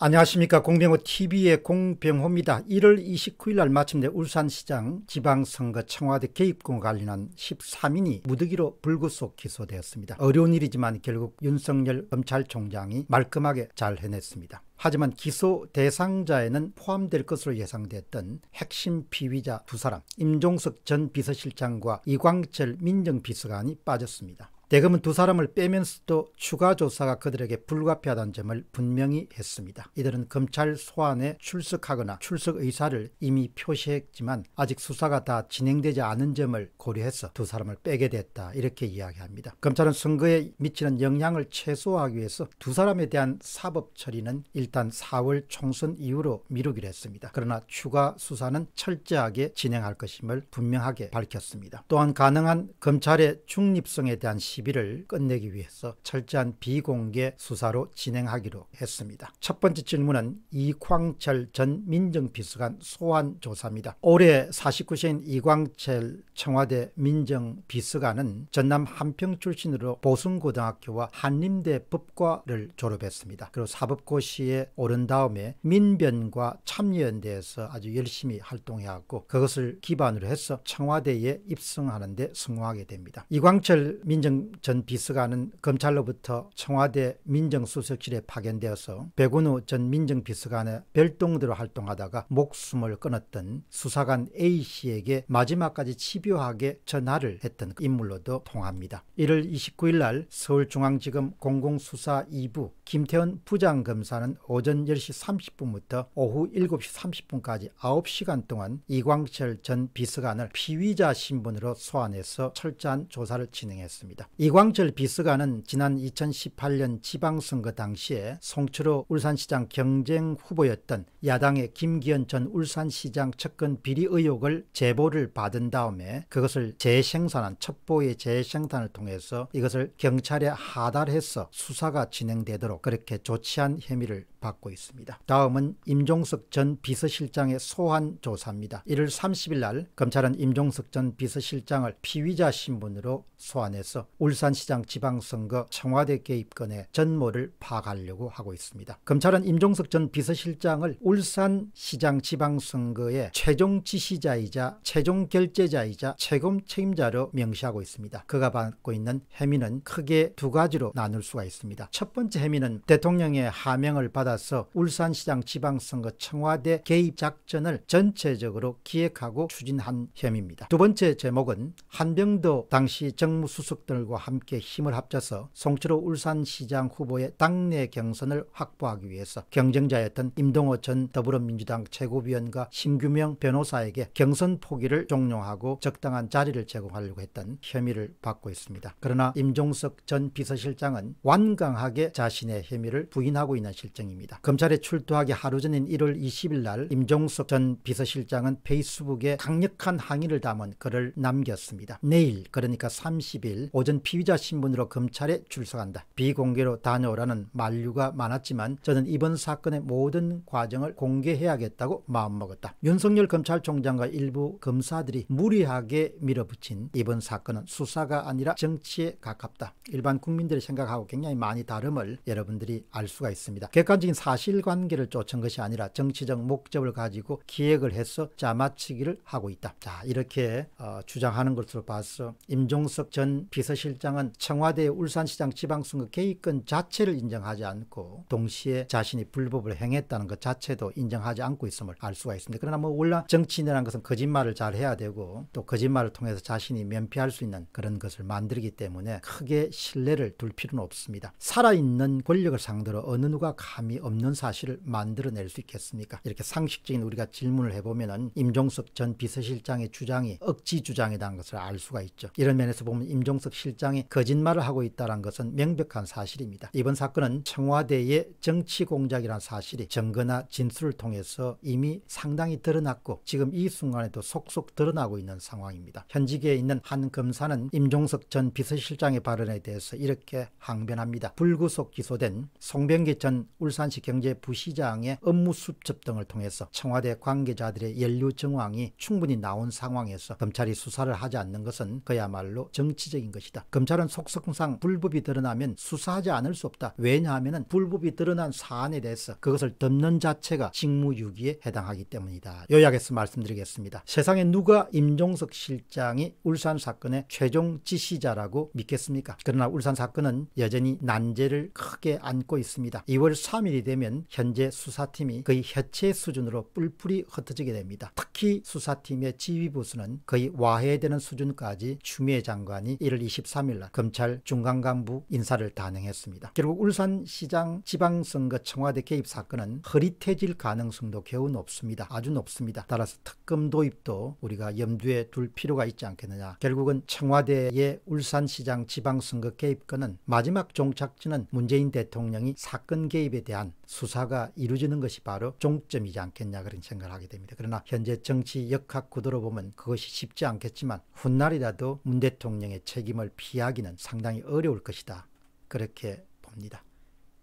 안녕하십니까 공병호TV의 공병호입니다. 1월 29일 날 마침내 울산시장 지방선거 청와대 개입금과 관련한 13인이 무더기로 불구속 기소되었습니다. 어려운 일이지만 결국 윤석열 검찰총장이 말끔하게 잘 해냈습니다. 하지만 기소 대상자에는 포함될 것으로 예상됐던 핵심 피의자 두 사람 임종석 전 비서실장과 이광철 민정비서관이 빠졌습니다. 대금은두 사람을 빼면서도 추가 조사가 그들에게 불가피하다는 점을 분명히 했습니다. 이들은 검찰 소환에 출석하거나 출석 의사를 이미 표시했지만 아직 수사가 다 진행되지 않은 점을 고려해서 두 사람을 빼게 됐다 이렇게 이야기합니다. 검찰은 선거에 미치는 영향을 최소화하기 위해서 두 사람에 대한 사법 처리는 일단 4월 총선 이후로 미루기로 했습니다. 그러나 추가 수사는 철저하게 진행할 것임을 분명하게 밝혔습니다. 또한 가능한 검찰의 중립성에 대한 시 시비를 끝내기 위해서 철저한 비공개 수사로 진행하기로 했습니다. 첫 번째 질문은 이광철 전 민정비서관 소환 조사입니다. 올해 49세인 이광철 청와대 민정비서관은 전남 한평 출신으로 보승고등학교와 한림대 법과를 졸업했습니다. 그리고 사법고시에 오른 다음에 민변과 참여연대에서 아주 열심히 활동해왔고 그것을 기반으로 해서 청와대에 입성하는 데 성공하게 됩니다. 이광철 민정 전 비서관은 검찰로부터 청와대 민정수석실에 파견되어서 백운우 전 민정비서관의 별동대로 활동하다가 목숨을 끊었던 수사관 A씨에게 마지막까지 집요하게 전화를 했던 인물로도 통합니다. 이를 29일 날 서울중앙지검 공공수사 2부 김태현 부장검사는 오전 10시 30분부터 오후 7시 30분까지 9시간 동안 이광철 전 비서관을 피의자 신분으로 소환해서 철저한 조사를 진행했습니다. 이광철 비서관은 지난 2018년 지방선거 당시에 송추호 울산시장 경쟁 후보였던 야당의 김기현 전 울산시장 측근 비리 의혹을 제보를 받은 다음에 그것을 재생산한 첩보의 재생산을 통해서 이것을 경찰에 하달해서 수사가 진행되도록 그렇게 조치한 혐의를 받고 있습니다. 다음은 임종석 전 비서실장의 소환 조사입니다. 1월 30일 날 검찰은 임종석 전 비서실장을 피의자 신분으로 소환해서 울산시장 지방선거 청와대 개입건에 전모를 파악하려고 하고 있습니다. 검찰은 임종석 전 비서실장을 울산시장 지방선거의 최종 지시자이자 최종 결재자이자 최금 책임자로 명시하고 있습니다. 그가 받고 있는 혐의는 크게 두 가지로 나눌 수가 있습니다. 첫 번째 혐의는 대통령의 하명을 받아 받아서 울산시장 지방선거 청와대 개입 작전을 전체적으로 기획하고 추진한 혐의입니다. 두 번째 제목은 한병도 당시 정무수석들과 함께 힘을 합쳐서 송철호 울산시장 후보의 당내 경선을 확보하기 위해서 경쟁자였던 임동호 전 더불어민주당 최고위원과 심규명 변호사에게 경선 포기를 종용하고 적당한 자리를 제공하려고 했던 혐의를 받고 있습니다. 그러나 임종석 전 비서실장은 완강하게 자신의 혐의를 부인하고 있는 실정입니다. 입니다 검찰에 출두하기 하루 전인 1월 20일 날 임종석 전 비서실장은 페이스북에 강력한 항의를 담은 글을 남겼습니다. 내일 그러니까 30일 오전 피의자 신분으로 검찰에 출석한다. 비공개로 다녀오라는 만류가 많았지만 저는 이번 사건의 모든 과정을 공개해야겠다고 마음먹었다. 윤석열 검찰총장과 일부 검사들이 무리하게 밀어붙인 이번 사건은 수사가 아니라 정치에 가깝다. 일반 국민들이 생각하고 굉장히 많이 다름을 여러분들이 알 수가 있습니다. 객관적 객관적 사실관계를 쫓은 것이 아니라 정치적 목적을 가지고 기획을 해서 짜맞추기를 하고 있다. 자 이렇게 어, 주장하는 것으로 봐서 임종석 전 비서실장은 청와대 울산시장 지방선거 개입권 자체를 인정하지 않고 동시에 자신이 불법을 행했다는 것 자체도 인정하지 않고 있음을 알 수가 있습니다. 그러나 뭐 물론 정치인이라는 것은 거짓말을 잘 해야 되고 또 거짓말을 통해서 자신이 면피할 수 있는 그런 것을 만들기 때문에 크게 신뢰를 둘 필요는 없습니다. 살아있는 권력을 상대로 어느 누가 감히 없는 사실을 만들어낼 수 있겠습니까? 이렇게 상식적인 우리가 질문을 해보면 임종석 전 비서실장의 주장이 억지 주장이라는 것을 알 수가 있죠. 이런 면에서 보면 임종석 실장이 거짓말을 하고 있다는 것은 명백한 사실입니다. 이번 사건은 청와대의 정치 공작이라는 사실이 증거나 진술을 통해서 이미 상당히 드러났고 지금 이 순간에도 속속 드러나고 있는 상황입니다. 현직에 있는 한 검사는 임종석 전 비서실장의 발언에 대해서 이렇게 항변합니다. 불구속 기소된 송병기 전 울산 한식 경제부 시장의 업무 수첩 등을 통해서 청와대 관계자들의 연료 정황이 충분히 나온 상황에서 검찰이 수사를 하지 않는 것은 그야말로 정치적인 것이다. 검찰은 속성상 불법이 드러나면 수사하지 않을 수 없다. 왜냐하면 불법이 드러난 사안에 대해서 그것을 덮는 자체가 직무유기에 해당하기 때문이다. 요약해서 말씀드리겠습니다. 세상에 누가 임종석 실장이 울산 사건의 최종 지시자라고 믿겠습니까? 그러나 울산 사건은 여전히 난제를 크게 안고 있습니다. 2월 3일 되면 현재 수사팀이 거의 해체 수준으로 뿔뿔이 흩어지게 됩니다. 특히 수사팀의 지휘부수는 거의 와해되는 수준까지 추미애 장관이 1월 23일 날 검찰 중간 간부 인사를 단행했습니다. 결국 울산시장 지방선거 청와대 개입 사건은 허리태질 가능성도 겨우 높습니다. 아주 높습니다. 따라서 특검 도입도 우리가 염두에 둘 필요가 있지 않겠느냐. 결국은 청와대의 울산시장 지방선거 개입건은 마지막 종착지는 문재인 대통령이 사건 개입에 대한 수사가 이루어지는 것이 바로 종점이지 않겠냐 그런 생각을 하게 됩니다. 그러나 현재 정치 역학 구도로 보면 그것이 쉽지 않겠지만 훗날이라도 문 대통령의 책임을 피하기는 상당히 어려울 것이다. 그렇게 봅니다.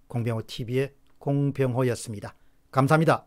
공병호 TV의 공병호였습니다. 감사합니다.